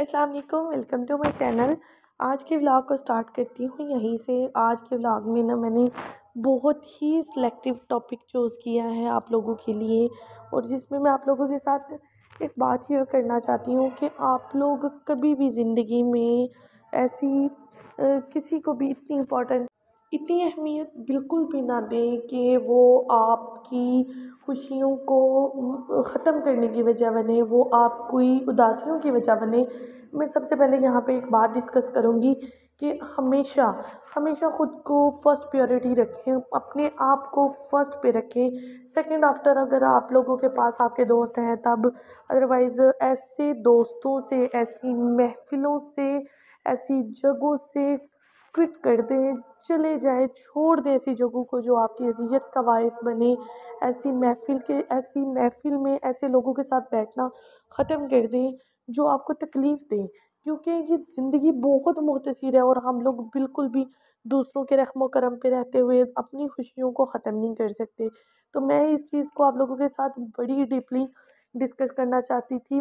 अस्सलाम वालेकुम welcome to my channel आज के व्लॉग को स्टार्ट करती हूँ यहीं से आज के व्लॉग में ना मैंने बहुत ही सिलेक्टिव टॉपिक चूज़ किया है आप लोगों के लिए और जिसमें मैं आप लोगों के साथ एक बात ये करना चाहती हूँ कि आप लोग कभी भी ज़िंदगी में ऐसी किसी को भी इतनी इम्पोर्टेंट इतनी अहमियत बिल्कुल भी ना दें कि वो आपकी खुशियों को ख़त्म करने की वजह बने वो आपकी उदासियों की वजह बने मैं सबसे पहले यहाँ पे एक बात डिस्कस करूँगी कि हमेशा हमेशा ख़ुद को फर्स्ट प्योरिटी रखें अपने आप को फर्स्ट पे रखें सेकंड आफ्टर अगर आप लोगों के पास आपके दोस्त हैं तब अदरवाइज़ ऐसे दोस्तों से ऐसी महफ़िलों से ऐसी जगहों से क्विट कर दें चले जाएं छोड़ दें ऐसी जगहों को जो आपकी अजियत का बायस बने ऐसी महफ़िल के ऐसी महफ़िल में ऐसे लोगों के साथ बैठना ख़त्म कर दें जो आपको तकलीफ़ दें क्योंकि ये ज़िंदगी बहुत मुख्तर है और हम लोग बिल्कुल भी दूसरों के रहम करम पर रहते हुए अपनी खुशियों को ख़त्म नहीं कर सकते तो मैं इस चीज़ को आप लोगों के साथ बड़ी डीपली डिस्कस करना चाहती थी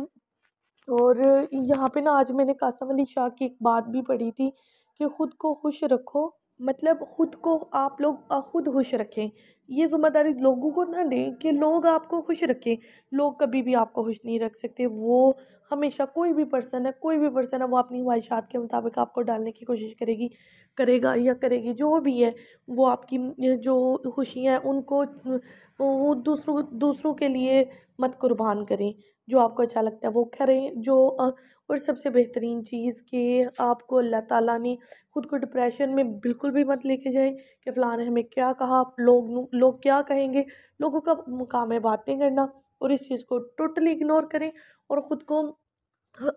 और यहाँ पे ना आज मैंने कासम अली शाह की एक बात भी पढ़ी थी कि ख़ुद को खुश रखो मतलब ख़ुद को आप लोग खुद खुश रखें ये ज़िम्मेदारी लोगों को ना दें कि लोग आपको खुश रखें लोग कभी भी आपको खुश नहीं रख सकते वो हमेशा कोई भी पर्सन है कोई भी पर्सन है वो अपनी ख्वाहिशात के मुताबिक आपको डालने की कोशिश करेगी करेगा या करेगी जो भी है वो आपकी जो खुशियाँ हैं उनको वो दूसरों दूसरों के लिए मत कुर्बान करें जो आपको अच्छा लगता है वो करें जो और सबसे बेहतरीन चीज़ कि आपको अल्लाह ताला ने ख़ुद को डिप्रेशन में बिल्कुल भी मत लेके जाए कि फ़लाँ ने हमें क्या कहा लोग लोग क्या कहेंगे लोगों का काम है बातें करना और इस चीज़ को टोटली इग्नोर करें और ख़ुद को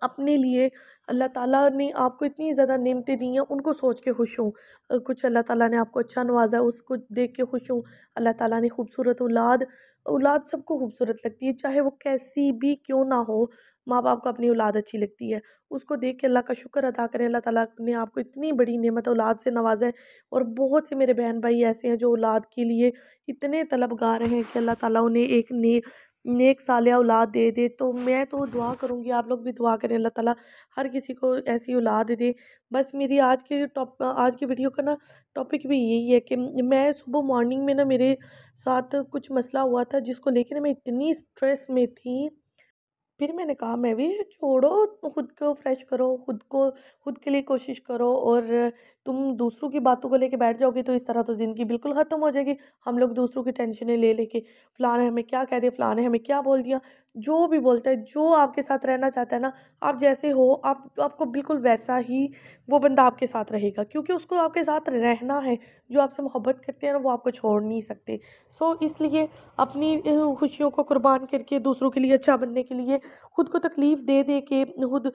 अपने लिए अल्लाह ताला ने आपको इतनी ज़्यादा नेमतें दी हैं उनको सोच के खुश हूँ कुछ अल्लाह ताला ने आपको अच्छा नवाजा उसको देख के खुश हूँ अल्लाह ताला ने खूबसूरत औलाद औलाद सबको खूबसूरत लगती है चाहे वो कैसी भी क्यों ना हो माँ बाप को अपनी औलाद अच्छी लगती है उसको देख के अल्लाह का शुक्र अदा करें अल्लाह ताला ने आपको इतनी बड़ी नेमत औलाद से नवाजा है और बहुत से मेरे बहन भाई ऐसे हैं जो औलाद के लिए इतने तलब गा रहे हैं कि अल्लाह ताला उन्हें एक ने नेक साल औलाद दे दे तो मैं तो दुआ करूँगी आप लोग भी दुआ करें अल्लाह ताला हर किसी को ऐसी औलाद दे बस मेरी आज के टॉप आज की वीडियो का ना टॉपिक भी यही है कि मैं सुबह मॉर्निंग में ना मेरे साथ कुछ मसला हुआ था जिसको लेकर मैं इतनी स्ट्रेस में थी फिर मैंने कहा मैं भी छोड़ो खुद को फ्रेश करो खुद को खुद के लिए कोशिश करो और तुम दूसरों की बातों को लेके बैठ जाओगे तो इस तरह तो ज़िंदगी बिल्कुल ख़त्म हो जाएगी हम लोग दूसरों की टेंशनें ले लेके फ़लाने हमें क्या कह दिया फलाने हमें क्या बोल दिया जो भी बोलता है जो आपके साथ रहना चाहता है ना आप जैसे हो आप आपको बिल्कुल वैसा ही वो बंदा आपके साथ रहेगा क्योंकि उसको आपके साथ रहना है जो आपसे मोहब्बत करते हैं ना वो आपको छोड़ नहीं सकते सो so, इसलिए अपनी खुशियों को कुर्बान करके दूसरों के लिए अच्छा बनने के लिए खुद को तकलीफ़ दे दे के खुद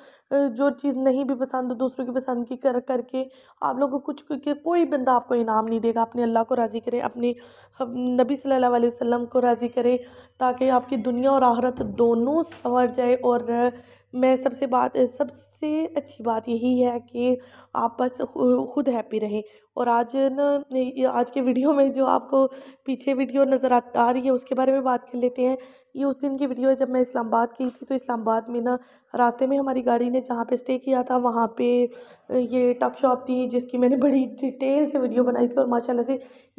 जो चीज़ नहीं भी पसंद दूसरों की पसंद की कर करके आप लोग को क्योंकि कोई बंदा आपको इनाम नहीं देगा अपने अल्लाह को राज़ी करें अपने नबी सल्लल्लाहु अलैहि वसल्लम को राज़ी करें ताकि आपकी दुनिया और आहरत दोनों संवर जाए और मैं सबसे बात सबसे अच्छी बात यही है कि आप बस ख़ुद हैप्पी रहें और आज ना आज के वीडियो में जो आपको पीछे वीडियो नज़र आ रही है उसके बारे में बात कर लेते हैं ये उस दिन की वीडियो है जब मैं इस्लामाबाद की थी तो इस्लामाबाद में ना रास्ते में हमारी गाड़ी ने जहाँ पे स्टे किया था वहाँ पे ये टक शॉप थी जिसकी मैंने बड़ी डिटेल से वीडियो बनाई थी और माशाल्लाह से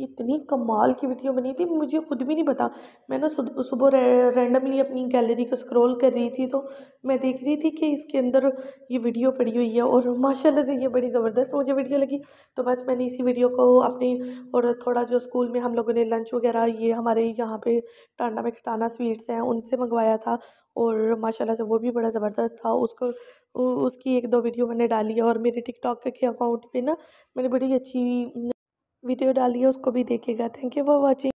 इतनी कमाल की वीडियो बनी थी मुझे खुद भी नहीं पता मैं ना सुबह रैंडमली अपनी गैलरी को स्क्रॉल कर रही थी तो मैं देख रही थी कि इसके अंदर ये वीडियो पड़ी हुई है और माशाल्लाह से ये बड़ी ज़बरदस्त मुझे वीडियो लगी तो बस मैंने इसी वीडियो को अपने और थोड़ा जो स्कूल में हम लोगों ने लंच वगैरह ये हमारे यहाँ पे टांडा में खटाना स्वीट्स हैं उनसे मंगवाया था और माशाल्लाह से वो भी बड़ा ज़बरदस्त था उसको उसकी एक दो वीडियो मैंने डाली है और मेरे टिकटॉक के अकाउंट पे ना मैंने बड़ी अच्छी वीडियो डाली है उसको भी देखेगा थैंक यू फॉर वॉचिंग